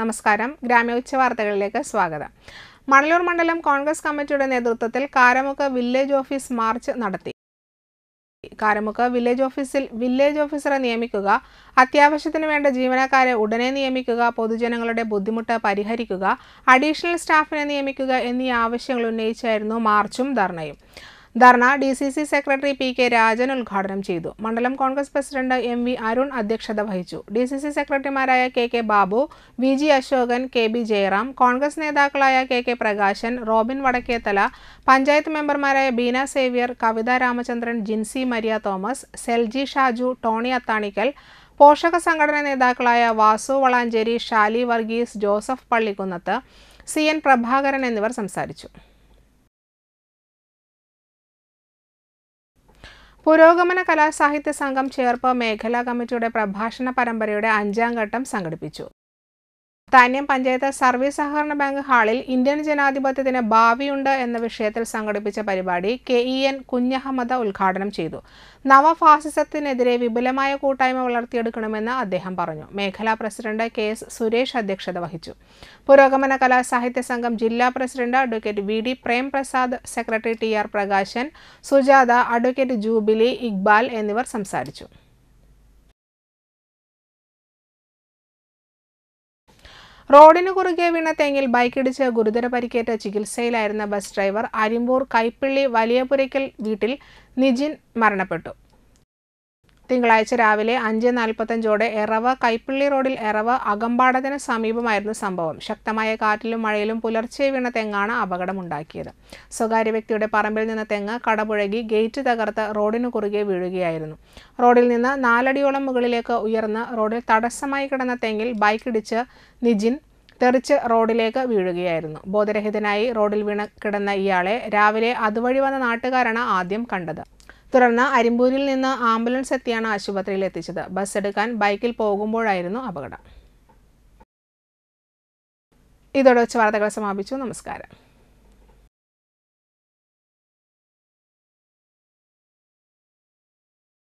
നമസ്കാരം ഉച്ച വാർത്തകളിലേക്ക് സ്വാഗതം മണലൂർ മണ്ഡലം കോൺഗ്രസ് കമ്മിറ്റിയുടെ നേതൃത്വത്തിൽ കാരമുക്ക വില്ലേജ് ഓഫീസ് മാർച്ച് നടത്തി കാരമുക്ക വില്ലേജ് ഓഫീസിൽ വില്ലേജ് ഓഫീസറെ നിയമിക്കുക അത്യാവശ്യത്തിന് വേണ്ട ജീവനക്കാരെ ഉടനെ നിയമിക്കുക പൊതുജനങ്ങളുടെ ബുദ്ധിമുട്ട് പരിഹരിക്കുക അഡീഷണൽ സ്റ്റാഫിനെ നിയമിക്കുക എന്നീ ആവശ്യങ്ങൾ ഉന്നയിച്ചായിരുന്നു മാർച്ചും ധർണയും ധർണ D C C secretary P K Rajan ഉദ്ഘാടനം ചെയ്തു മണ്ഡലം Congress president M V Arun അധ്യക്ഷത വഹിച്ചു ഡി സി സി സെക്രട്ടറിമാരായ K K Babu V G Ashokan K B Jayaram Congress നേതാക്കളായ K K Prakashan Robin Vadakkethala panchayat മെമ്പർമാരായ Beena Xavier Kavitha Ramachandran Jincy Maria Thomas Selji Shaju Tony Athanikkal പോഷക സംഘടനാ നേതാക്കളായ Vasu Valanchery Shali Varghese Joseph Pallikkunnath C N Prabhakaran എന്നിവർ സംസാരിച്ചു പുരോഗമന കലാസാഹിത്യ സംഘം ചേർപ്പ് മേഖലാ കമ്മിറ്റിയുടെ പ്രഭാഷണ പരമ്പരയുടെ അഞ്ചാം ഘട്ടം സംഘടിപ്പിച്ചു തന്നെ പഞ്ചായത്ത് സർവീസ് സഹകരണ ബാങ്ക് ഹാളിൽ ഇന്ത്യൻ ജനാധിപത്യത്തിന് ഭാവിയുണ്ട് എന്ന വിഷയത്തിൽ സംഘടിപ്പിച്ച പരിപാടി കെ ഇ എൻ കുഞ്ഞഹമ്മദ് ഉദ്ഘാടനം ചെയ്തു നവഫാസിസത്തിനെതിരെ വിപുലമായ കൂട്ടായ്മ വളർത്തിയെടുക്കണമെന്ന് അദ്ദേഹം പറഞ്ഞു മേഖലാ പ്രസിഡന്റ് കെ എസ് സുരേഷ് അധ്യക്ഷത വഹിച്ചു പുരോഗമന കലാ സാഹിത്യ സംഘം ജില്ലാ president advocate V D Premprasad secretary T R Prakashan Sujatha advocate Jubilee Iqbal എന്നിവർ സംസാരിച്ചു റോഡിന് കുറുകെ വീണ തെങ്ങിൽ ബൈക്കിടിച്ച് ഗുരുതര പരിക്കേറ്റ ചികിത്സയിലായിരുന്ന ബസ് ഡ്രൈവർ അരിമ്പൂർ കൈപ്പിള്ളി വലിയപുരയ്ക്കൽ വീട്ടിൽ നിജിൻ മരണപ്പെട്ടു തിങ്കളാഴ്ച രാവിലെ അഞ്ച് നാൽപ്പത്തഞ്ചോടെ എറവ കൈപ്പള്ളി റോഡിൽ എറവ അകമ്പാടത്തിന് സമീപമായിരുന്നു സംഭവം ശക്തമായ കാറ്റിലും മഴയിലും പുലർച്ചെ വീണ തെങ്ങാണ് അപകടമുണ്ടാക്കിയത് സ്വകാര്യ വ്യക്തിയുടെ പറമ്പിൽ നിന്ന് തെങ്ങ് കടപുഴകി ഗേറ്റ് തകർത്ത് റോഡിന് കുറുകെ വീഴുകയായിരുന്നു റോഡിൽ നിന്ന് നാലടിയോളം മുകളിലേക്ക് ഉയർന്ന് റോഡിൽ തടസ്സമായി കിടന്ന തെങ്ങിൽ ബൈക്കിടിച്ച് നിജിൻ തെറിച്ച് റോഡിലേക്ക് വീഴുകയായിരുന്നു ബോധരഹിതനായി റോഡിൽ വീണ കിടന്ന ഇയാളെ രാവിലെ അതുവഴി വന്ന നാട്ടുകാരാണ് ആദ്യം കണ്ടത് തുടർന്ന് അരിമ്പൂരിൽ നിന്ന് ആംബുലൻസ് എത്തിയാണ് ആശുപത്രിയിൽ എത്തിച്ചത് ബസ് എടുക്കാൻ ബൈക്കിൽ പോകുമ്പോഴായിരുന്നു അപകടം ഇതോടെ വെച്ച് വാർത്തകൾ സമാപിച്ചു നമസ്കാരം